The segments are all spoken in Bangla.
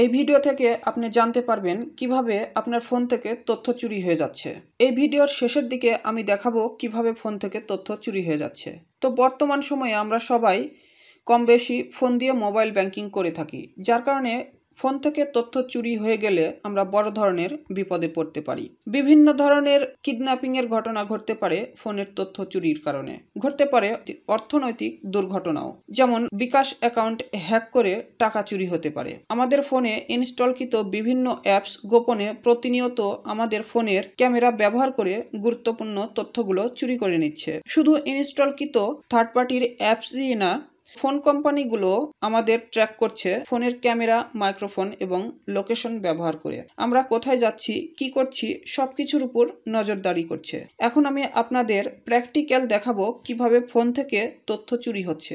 এই ভিডিও থেকে আপনি জানতে পারবেন কিভাবে আপনার ফোন থেকে তথ্য চুরি হয়ে যাচ্ছে এই ভিডিওর শেষের দিকে আমি দেখাবো কিভাবে ফোন থেকে তথ্য চুরি হয়ে যাচ্ছে তো বর্তমান সময়ে আমরা সবাই কম বেশি ফোন দিয়ে মোবাইল ব্যাংকিং করে থাকি যার কারণে ফোন থেকে তথ্য চুরি হয়ে গেলে আমরা বড় ধরনের বিপদে পড়তে পারি বিভিন্ন ধরনের কিডন্যাপিংয়ের ঘটনা ঘটতে পারে ফোনের তথ্য চুরির কারণে ঘটতে পারে অর্থনৈতিক দুর্ঘটনাও যেমন বিকাশ অ্যাকাউন্ট হ্যাক করে টাকা চুরি হতে পারে আমাদের ফোনে ইনস্টলকৃত বিভিন্ন অ্যাপস গোপনে প্রতিনিয়ত আমাদের ফোনের ক্যামেরা ব্যবহার করে গুরুত্বপূর্ণ তথ্যগুলো চুরি করে নিচ্ছে শুধু ইনস্টলকৃত থার্ড পার্টির অ্যাপসই না ফোন কোম্পানিগুলো আমাদের ট্র্যাক করছে ফোনের ক্যামেরা মাইক্রোফোন এবং লোকেশন ব্যবহার করে আমরা কোথায় যাচ্ছি কি করছি সব কিছুর উপর নজরদারি করছে এখন আমি আপনাদের প্র্যাকটিক্যাল দেখাবো কিভাবে ফোন থেকে তথ্য চুরি হচ্ছে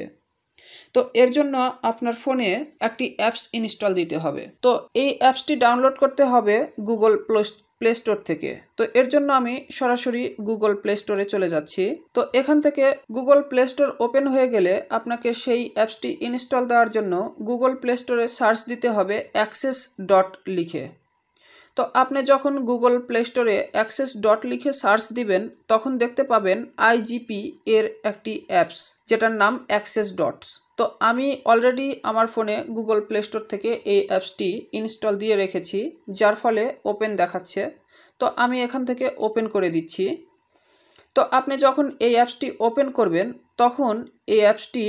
তো এর জন্য আপনার ফোনে একটি অ্যাপস ইনস্টল দিতে হবে তো এই অ্যাপসটি ডাউনলোড করতে হবে গুগল প্লে প্লে স্টোর থেকে তো এর জন্য আমি সরাসরি গুগল প্লে স্টোরে চলে যাচ্ছি তো এখান থেকে গুগল প্লে স্টোর ওপেন হয়ে গেলে আপনাকে সেই অ্যাপসটি ইনস্টল দেওয়ার জন্য গুগল প্লে স্টোরে সার্চ দিতে হবে অ্যাক্সেস ডট লিখে তো আপনি যখন গুগল প্লে স্টোরে অ্যাক্সেস ডট লিখে সার্চ দিবেন তখন দেখতে পাবেন আইজিপি এর একটি অ্যাপস যেটার নাম অ্যাক্সেস ডটস তো আমি অলরেডি আমার ফোনে গুগল প্লে স্টোর থেকে এই অ্যাপসটি ইনস্টল দিয়ে রেখেছি যার ফলে ওপেন দেখাচ্ছে তো আমি এখান থেকে ওপেন করে দিচ্ছি তো আপনি যখন এই অ্যাপসটি ওপেন করবেন তখন এই অ্যাপসটি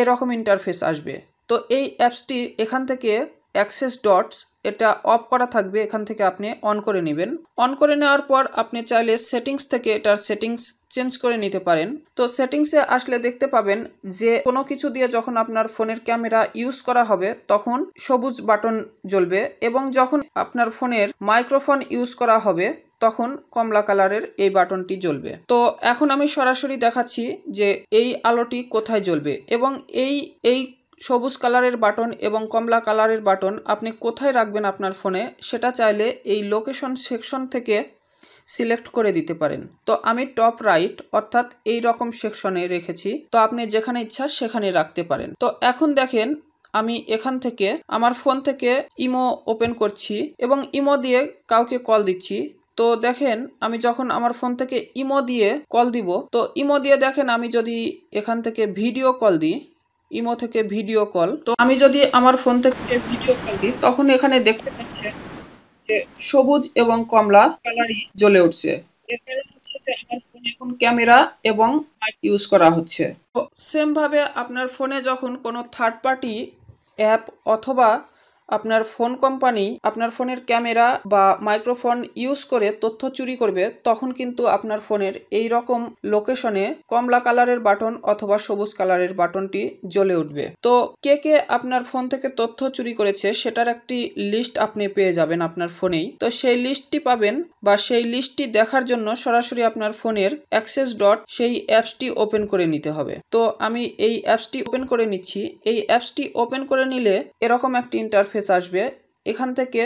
এরকম ইন্টারফেস আসবে তো এই অ্যাপসটির এখান থেকে অ্যাক্সেস ডটস এটা অফ করা থাকবে এখান থেকে আপনি অন করে নেবেন অন করে নেওয়ার পর আপনি চাইলে সেটিংস থেকে এটার সেটিংস চেঞ্জ করে নিতে পারেন তো সেটিংসে আসলে দেখতে পাবেন যে কোনো কিছু দিয়ে যখন আপনার ফোনের ক্যামেরা ইউজ করা হবে তখন সবুজ বাটন জ্বলবে এবং যখন আপনার ফোনের মাইক্রোফোন ইউজ করা হবে তখন কমলা কালারের এই বাটনটি জ্বলবে তো এখন আমি সরাসরি দেখাচ্ছি যে এই আলোটি কোথায় জ্বলবে এবং এই এই সবুজ কালারের বাটন এবং কমলা কালারের বাটন আপনি কোথায় রাখবেন আপনার ফোনে সেটা চাইলে এই লোকেশন সেকশন থেকে সিলেক্ট করে দিতে পারেন তো আমি টপ রাইট অর্থাৎ এই রকম সেকশনে রেখেছি তো আপনি যেখানে ইচ্ছা সেখানে রাখতে পারেন তো এখন দেখেন আমি এখান থেকে আমার ফোন থেকে ইমো ওপেন করছি এবং ইমো দিয়ে কাউকে কল দিচ্ছি তো দেখেন আমি যখন আমার ফোন থেকে ইমো দিয়ে কল দিব তো ইমো দিয়ে দেখেন আমি যদি এখান থেকে ভিডিও কল দিই ইমো থেকে ভিডিও কল তো আমি যদি আমার ফোন থেকে ভিডিও কল দিই তখন এখানে দেখতে পাচ্ছেন যে সবুজ এবং কমলা কালারই জ্বলে উঠছে এর কারণ হচ্ছে যে আমার ফোনে এখন ক্যামেরা এবং মাইক ইউজ করা হচ্ছে সেমভাবে আপনার ফোনে যখন কোনো থার্ড পার্টি অ্যাপ অথবা আপনার ফোন কোম্পানি আপনার ফোনের ক্যামেরা বা মাইক্রোফোন ইউজ করে তথ্য চুরি করবে তখন কিন্তু আপনার ফোনের এই রকম লোকেশনে কমলা কালারের বাটন অথবা সবুজ কালারের বাটনটি জ্বলে উঠবে তো কে কে আপনার ফোন থেকে তথ্য চুরি করেছে সেটার একটি লিস্ট আপনি পেয়ে যাবেন আপনার ফোনেই তো সেই লিস্টটি পাবেন বা সেই লিস্টটি দেখার জন্য সরাসরি আপনার ফোনের অ্যাক্সেস ডট সেই অ্যাপসটি ওপেন করে নিতে হবে তো আমি এই অ্যাপসটি ওপেন করে নিচ্ছি এই অ্যাপসটি ওপেন করে নিলে এরকম একটি ইন্টারফেস ইন্টারফেস আসবে এখান থেকে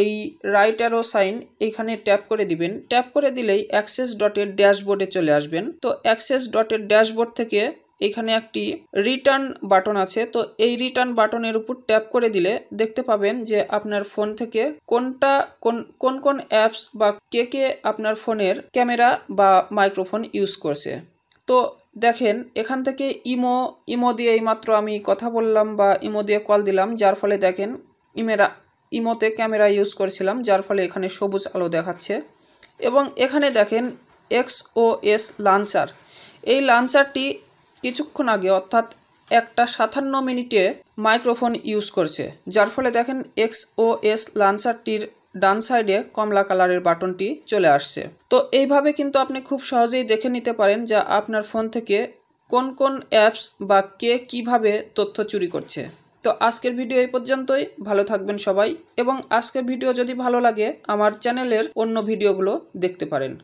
এই রাইট অ্যারো সাইন এখানে ট্যাপ করে দিবেন ট্যাপ করে দিলেই অ্যাক্সেস ডটের ড্যাশবোর্ডে চলে আসবেন তো অ্যাক্সেস ডটের ড্যাশবোর্ড থেকে এখানে একটি রিটার্ন বাটন আছে তো এই রিটার্ন বাটনের উপর ট্যাপ করে দিলে দেখতে পাবেন যে আপনার ফোন থেকে কোনটা কোন কোন কোন অ্যাপস বা কে কে আপনার ফোনের ক্যামেরা বা মাইক্রোফোন ইউজ করছে তো দেখেন এখান থেকে ইমো ইমো দিয়ে এইমাত্র আমি কথা বললাম বা ইমো দিয়ে কল দিলাম যার ফলে দেখেন ইমেরা ইমোতে ক্যামেরা ইউজ করছিলাম যার ফলে এখানে সবুজ আলো দেখাচ্ছে এবং এখানে দেখেন এক্স ও এস লাঞ্চার এই লাঞ্চারটি কিছুক্ষণ আগে অর্থাৎ একটা সাতান্ন মিনিটে মাইক্রোফোন ইউজ করছে যার ফলে দেখেন এক্স ও এস লাঞ্চারটির ডান সাইডে কমলা কালারের বাটনটি চলে আসছে তো এইভাবে কিন্তু আপনি খুব সহজেই দেখে নিতে পারেন যা আপনার ফোন থেকে কোন কোন অ্যাপস বা কে কিভাবে তথ্য চুরি করছে তো আজকের ভিডিও এই পর্যন্তই ভালো থাকবেন সবাই এবং আজকের ভিডিও যদি ভালো লাগে আমার চ্যানেলের অন্য ভিডিওগুলো দেখতে পারেন